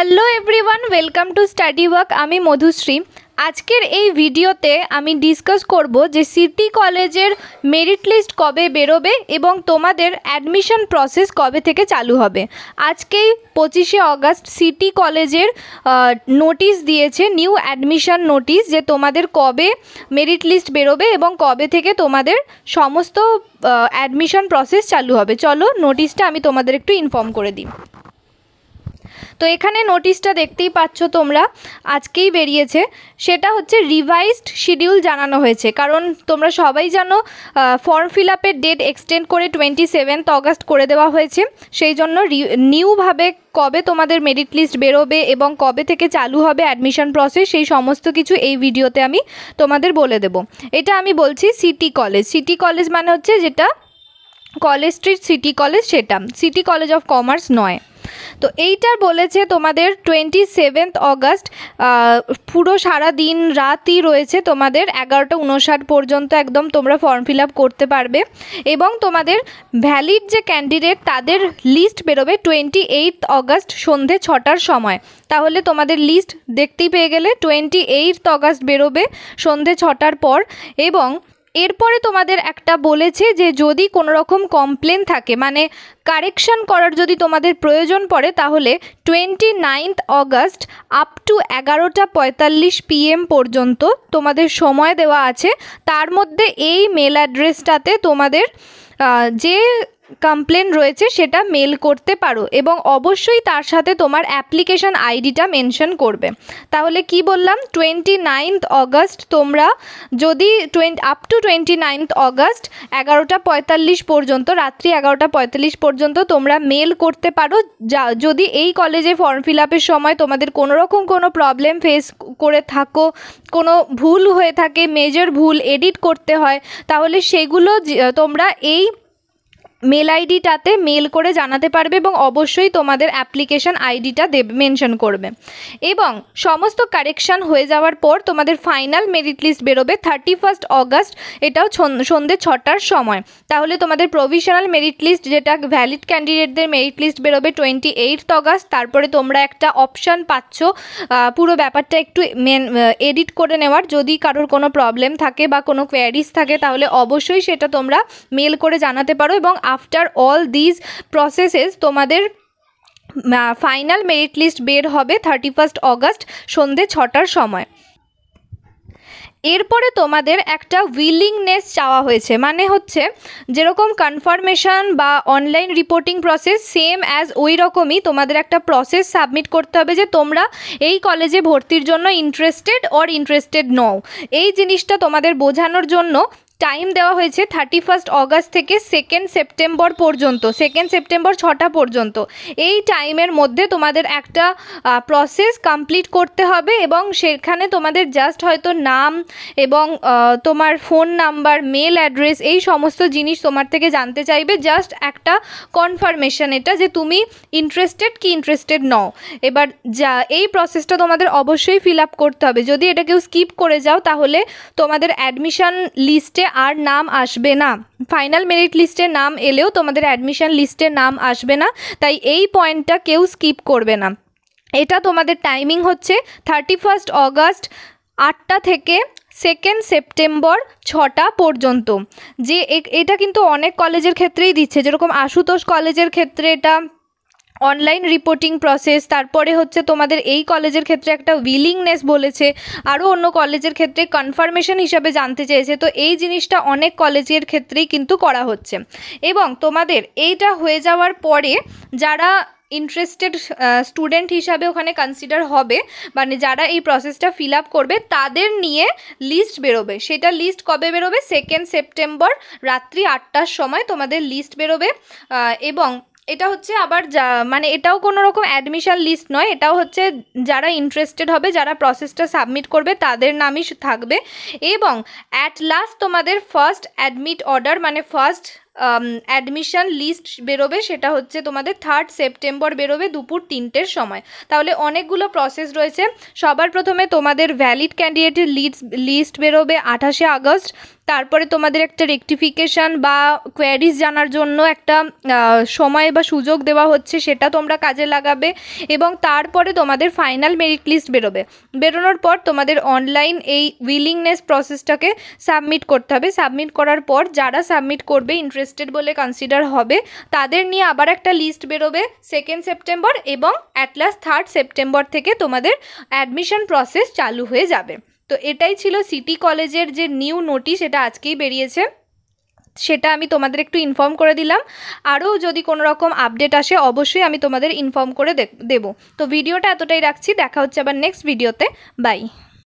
hello everyone welcome to study work আমি মধুশ্রী আজকের এই ভিডিওতে আমি ডিসকাস করব যে সিটি কলেজের মেরিট লিস্ট কবে বেরোবে এবং তোমাদের অ্যাডমিশন প্রসেস কবে থেকে চালু হবে আজকেই পঁচিশে অগস্ট সিটি কলেজের নোটিশ দিয়েছে নিউ অ্যাডমিশন নোটিশ যে তোমাদের কবে মেরিট লিস্ট বেরোবে এবং কবে থেকে তোমাদের সমস্ত অ্যাডমিশন প্রসেস চালু হবে চলো নোটিশটা আমি তোমাদের একটু ইনফর্ম করে দিই তো এখানে নোটিশটা দেখতেই পাচ্ছ তোমরা আজকেই বেরিয়েছে সেটা হচ্ছে রিভাইজড শিডিউল জানানো হয়েছে কারণ তোমরা সবাই জানো ফর্ম ফিল আপের ডেট এক্সটেন্ড করে টোয়েন্টি সেভেন্থ অগাস্ট করে দেওয়া হয়েছে সেই জন্য নিউভাবে কবে তোমাদের মেরিট লিস্ট বেরোবে এবং কবে থেকে চালু হবে অ্যাডমিশন প্রসেস সেই সমস্ত কিছু এই ভিডিওতে আমি তোমাদের বলে দেব এটা আমি বলছি সিটি কলেজ সিটি কলেজ মানে হচ্ছে যেটা কলেজ স্ট্রিট সিটি কলেজ সেটা সিটি কলেজ অফ কমার্স নয় তো এইটার বলেছে তোমাদের টোয়েন্টি সেভেন্থ অগাস্ট পুরো সারা দিন রাতই রয়েছে তোমাদের এগারোটা উনষাট পর্যন্ত একদম তোমরা ফর্ম ফিল আপ করতে পারবে এবং তোমাদের ভ্যালিড যে ক্যান্ডিডেট তাদের লিস্ট বেরোবে টোয়েন্টি এইট অগাস্ট সন্ধে ছটার সময় তাহলে তোমাদের লিস্ট দেখতেই পেয়ে গেলে টোয়েন্টি এইট অগাস্ট বেরোবে সন্ধে ছটার পর এবং এরপরে তোমাদের একটা বলেছে যে যদি কোনো রকম কমপ্লেন থাকে মানে কারেকশন করার যদি তোমাদের প্রয়োজন পড়ে তাহলে twenty ninth August up to এগারোটা পঁয়তাল্লিশ পিএম পর্যন্ত তোমাদের সময় দেওয়া আছে তার মধ্যে এই মেল অ্যাড্রেসটাতে তোমাদের যে কমপ্লেন রয়েছে সেটা মেল করতে পারো এবং অবশ্যই তার সাথে তোমার অ্যাপ্লিকেশান আইডিটা মেনশন করবে তাহলে কি বললাম টোয়েন্টি নাইনথ অগস্ট তোমরা যদি twenty up to twenty ninth August এগারোটা পঁয়তাল্লিশ পর্যন্ত রাত্রি এগারোটা পঁয়তাল্লিশ পর্যন্ত তোমরা মেল করতে পারো যা যদি এই কলেজে ফর্ম ফিল আপের সময় তোমাদের কোনো রকম কোনো প্রবলেম ফেস করে থাকো কোনো ভুল হয়ে থাকে মেজর ভুল এডিট করতে হয় তাহলে সেগুলো তোমরা এই মেল আইডিটাতে মেল করে জানাতে পারবে এবং অবশ্যই তোমাদের অ্যাপ্লিকেশান আইডিটা দেবে মেনশন করবে এবং সমস্ত কারেকশান হয়ে যাওয়ার পর তোমাদের ফাইনাল মেরিট লিস্ট বেরোবে থার্টি ফার্স্ট অগাস্ট এটাও সন্ধে ছটার সময় তাহলে তোমাদের প্রভিশনাল মেরিট লিস্ট যেটা ভ্যালিড ক্যান্ডিডেটদের মেরিট লিস্ট বেরোবে টোয়েন্টি এইট অগাস্ট তারপরে তোমরা একটা অপশান পাচ্ছ পুরো ব্যাপারটা একটু মেন এডিট করে নেওয়ার যদি কারোর কোনো প্রবলেম থাকে বা কোনো কোয়ারিস থাকে তাহলে অবশ্যই সেটা তোমরা মেল করে জানাতে পারো এবং আফটার অল দিজ প্রসেসেস তোমাদের ফাইনাল মেরিট লিস্ট বের হবে থার্টি ফার্স্ট অগস্ট সন্ধে ছটার সময় এরপরে তোমাদের একটা উইলিংনেস চাওয়া হয়েছে মানে হচ্ছে যেরকম কনফার্মেশন বা online reporting process same as ওই রকমই তোমাদের একটা প্রসেস সাবমিট করতে হবে যে তোমরা এই কলেজে ভর্তির জন্য ইন্টারেস্টেড অর ইন্টারেস্টেড নও এই জিনিসটা তোমাদের বোঝানোর জন্য টাইম দেওয়া হয়েছে থার্টি ফার্স্ট অগাস্ট থেকে সেকেন্ড সেপ্টেম্বর পর্যন্ত সেকেন্ড সেপ্টেম্বর ছটা পর্যন্ত এই টাইমের মধ্যে তোমাদের একটা প্রসেস কমপ্লিট করতে হবে এবং সেখানে তোমাদের জাস্ট হয়তো নাম এবং তোমার ফোন নাম্বার মেল অ্যাড্রেস এই সমস্ত জিনিস তোমার থেকে জানতে চাইবে জাস্ট একটা কনফার্মেশন এটা যে তুমি ইন্টারেস্টেড কি ইন্টারেস্টেড নও এবার যা এই প্রসেসটা তোমাদের অবশ্যই ফিল আপ করতে হবে যদি এটা কেউ স্কিপ করে যাও তাহলে তোমাদের অ্যাডমিশান লিস্টে আর নাম আসবে না ফাইনাল মেরিট লিস্টে নাম এলেও তোমাদের অ্যাডমিশন লিস্টে নাম আসবে না তাই এই পয়েন্টটা কেউ স্কিপ করবে না এটা তোমাদের টাইমিং হচ্ছে থার্টি ফার্স্ট অগাস্ট আটটা থেকে সেকেন্ড সেপ্টেম্বর ছটা পর্যন্ত যে এটা কিন্তু অনেক কলেজের ক্ষেত্রেই দিচ্ছে যেরকম আশুতোষ কলেজের ক্ষেত্রে এটা অনলাইন রিপোর্টিং প্রসেস তারপরে হচ্ছে তোমাদের এই কলেজের ক্ষেত্রে একটা উইলিংনেস বলেছে আরও অন্য কলেজের ক্ষেত্রে কনফার্মেশন হিসাবে জানতে চেয়েছে তো এই জিনিসটা অনেক কলেজের ক্ষেত্রেই কিন্তু করা হচ্ছে এবং তোমাদের এইটা হয়ে যাওয়ার পরে যারা ইন্টারেস্টেড স্টুডেন্ট হিসাবে ওখানে কনসিডার হবে মানে যারা এই প্রসেসটা ফিল আপ করবে তাদের নিয়ে লিস্ট বেরোবে সেটা লিস্ট কবে বেরোবে সেকেন্ড সেপ্টেম্বর রাত্রি আটটার সময় তোমাদের লিস্ট বেরোবে এবং এটা হচ্ছে আবার যা মানে এটাও কোনো রকম অ্যাডমিশান লিস্ট নয় এটাও হচ্ছে যারা ইন্টারেস্টেড হবে যারা প্রসেসটা সাবমিট করবে তাদের নামই থাকবে এবং অ্যাট লাস্ট তোমাদের ফার্স্ট অ্যাডমিট অর্ডার মানে ফার্স্ট অ্যাডমিশান লিস্ট বেরোবে সেটা হচ্ছে তোমাদের থার্ড সেপ্টেম্বর বেরোবে দুপুর তিনটের সময় তাহলে অনেকগুলো প্রসেস রয়েছে সবার প্রথমে তোমাদের ভ্যালিড ক্যান্ডিডেটের লিস্ট লিস্ট বেরোবে আঠাশে আগস্ট তারপরে তোমাদের একটা রেক্টিফিকেশান বা কোয়ারিজ জানার জন্য একটা সময় বা সুযোগ দেওয়া হচ্ছে সেটা তোমরা কাজে লাগাবে এবং তারপরে তোমাদের ফাইনাল মেরিট লিস্ট বেরোবে বেরোনোর পর তোমাদের অনলাইন এই উইলিংনেস প্রসেসটাকে সাবমিট করতে হবে সাবমিট করার পর যারা সাবমিট করবে ইন্টারেস্ট ইন্টারেস্টেড বলে কনসিডার হবে তাদের নিয়ে আবার একটা লিস্ট বেরোবে সেকেন্ড সেপ্টেম্বর এবং অ্যাটলাস থার্ড সেপ্টেম্বর থেকে তোমাদের অ্যাডমিশন প্রসেস চালু হয়ে যাবে তো এটাই ছিল সিটি কলেজের যে নিউ নোটিশ এটা আজকেই বেরিয়েছে সেটা আমি তোমাদের একটু ইনফর্ম করে দিলাম আরও যদি কোনো রকম আপডেট আসে অবশ্যই আমি তোমাদের ইনফর্ম করে দেব তো ভিডিওটা এতটাই রাখছি দেখা হচ্ছে আবার নেক্সট ভিডিওতে বাই